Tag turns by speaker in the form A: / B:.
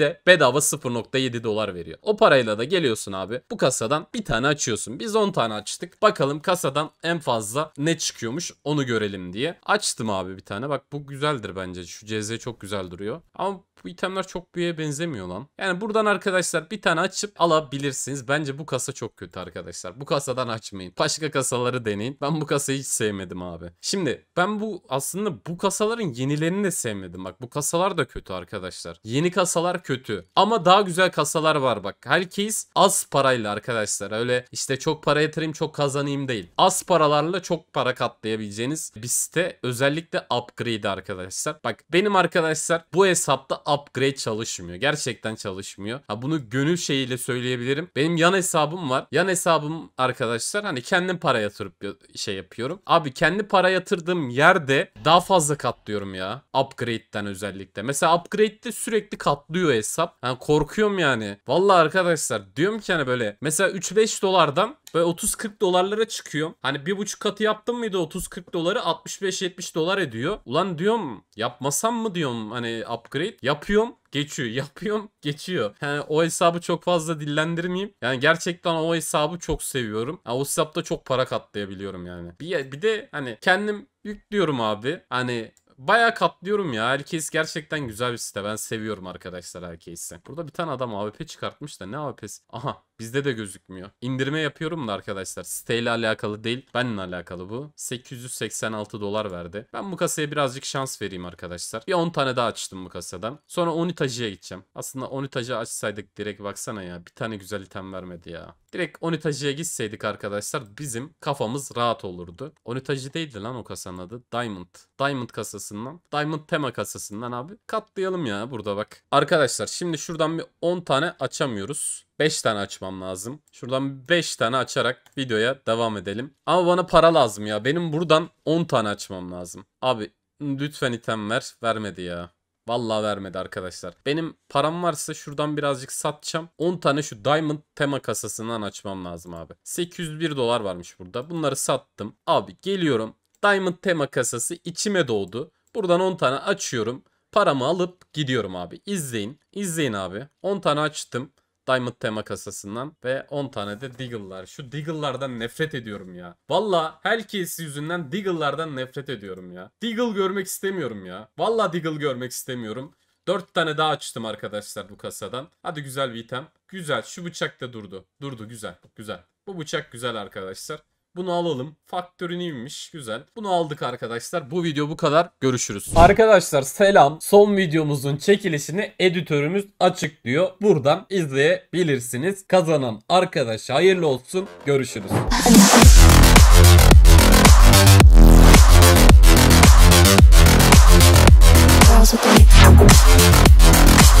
A: bize bedava 0.7 dolar veriyor. O parayla da geliyorsun abi bu kasadan bir tane açıyorsun. Biz 10 tane açtık. Bakalım kasadan en fazla ne çıkıyormuş onu görelim diye. Açtım abi bir tane. Bak bu güzeldir bence. Şu CZ çok güzel duruyor. Ama bu itemler çok büyüye benzemiyor lan. Yani buradan arkadaşlar bir tane açıp alabilirsiniz. Bence bu kasa çok kötü arkadaşlar. Bu kasadan açmayın. Başka kasaları deneyin. Ben bu kasayı hiç sevmedim abi. Şimdi ben bu aslında bu kasaların yenilerini de sevmedim. Bak bu kasalar da kötü arkadaşlar. Yeni kasalar kötü kötü. Ama daha güzel kasalar var bak. Herkes az parayla arkadaşlar. Öyle işte çok para yatırayım çok kazanayım değil. Az paralarla çok para katlayabileceğiniz bir site. Özellikle upgrade arkadaşlar. Bak benim arkadaşlar bu hesapta upgrade çalışmıyor. Gerçekten çalışmıyor. Ha bunu gönül şeyiyle söyleyebilirim. Benim yan hesabım var. Yan hesabım arkadaşlar hani kendim para yatırıp şey yapıyorum. Abi kendi para yatırdığım yerde daha fazla katlıyorum ya. Upgrade'den özellikle. Mesela upgrade'de sürekli katlıyor hesap. Yani korkuyorum yani. Valla arkadaşlar diyorum ki hani böyle mesela 3-5 dolardan Böyle 30-40 dolarlara çıkıyor. Hani bir buçuk katı yaptım mıydı 30-40 doları 65-70 dolar ediyor. Ulan diyorum yapmasam mı diyorum hani upgrade. Yapıyorum geçiyor yapıyorum geçiyor. Yani o hesabı çok fazla dillendirmeyeyim. Yani gerçekten o hesabı çok seviyorum. Yani o hesapta çok para katlayabiliyorum yani. Bir, bir de hani kendim yüklüyorum abi. Hani Baya katlıyorum ya. Herkes gerçekten güzel bir site. Ben seviyorum arkadaşlar herkesi. Burada bir tane adam AWP çıkartmış da ne AWP'si? Aha bizde de gözükmüyor. İndirme yapıyorum da arkadaşlar. Siteyle alakalı değil. Benimle alakalı bu. 886 dolar verdi. Ben bu kasaya birazcık şans vereyim arkadaşlar. Bir 10 tane daha açtım bu kasadan. Sonra 10 itajıya gideceğim. Aslında 10 itajı açsaydık direkt baksana ya. Bir tane güzel item vermedi ya. Direkt Onitacı'ya gitseydik arkadaşlar bizim kafamız rahat olurdu. Onitacı değildi lan o kasanın adı. Diamond. Diamond kasasından. Diamond tema kasasından abi. Katlayalım ya burada bak. Arkadaşlar şimdi şuradan bir 10 tane açamıyoruz. 5 tane açmam lazım. Şuradan 5 tane açarak videoya devam edelim. Ama bana para lazım ya. Benim buradan 10 tane açmam lazım. Abi lütfen item ver. Vermedi ya. Vallahi vermedi arkadaşlar. Benim param varsa şuradan birazcık satacağım. 10 tane şu Diamond tema kasasından açmam lazım abi. 801 dolar varmış burada. Bunları sattım. Abi geliyorum. Diamond tema kasası içime doğdu. Buradan 10 tane açıyorum. Paramı alıp gidiyorum abi. İzleyin. İzleyin abi. 10 tane açtım. Diamond tema kasasından ve 10 tane de Deagle'lar. Şu Deagle'lardan nefret ediyorum ya. Valla herkes yüzünden Deagle'lardan nefret ediyorum ya. Deagle görmek istemiyorum ya. Valla Deagle görmek istemiyorum. 4 tane daha açtım arkadaşlar bu kasadan. Hadi güzel bir item. Güzel. Şu bıçak da durdu. Durdu güzel. Güzel. Bu bıçak güzel arkadaşlar. Bunu alalım. Faktörü neymiş? Güzel. Bunu aldık arkadaşlar. Bu video bu kadar. Görüşürüz. Arkadaşlar selam. Son videomuzun çekilişini editörümüz açıklıyor. Buradan izleyebilirsiniz. Kazanan arkadaşa hayırlı olsun. Görüşürüz.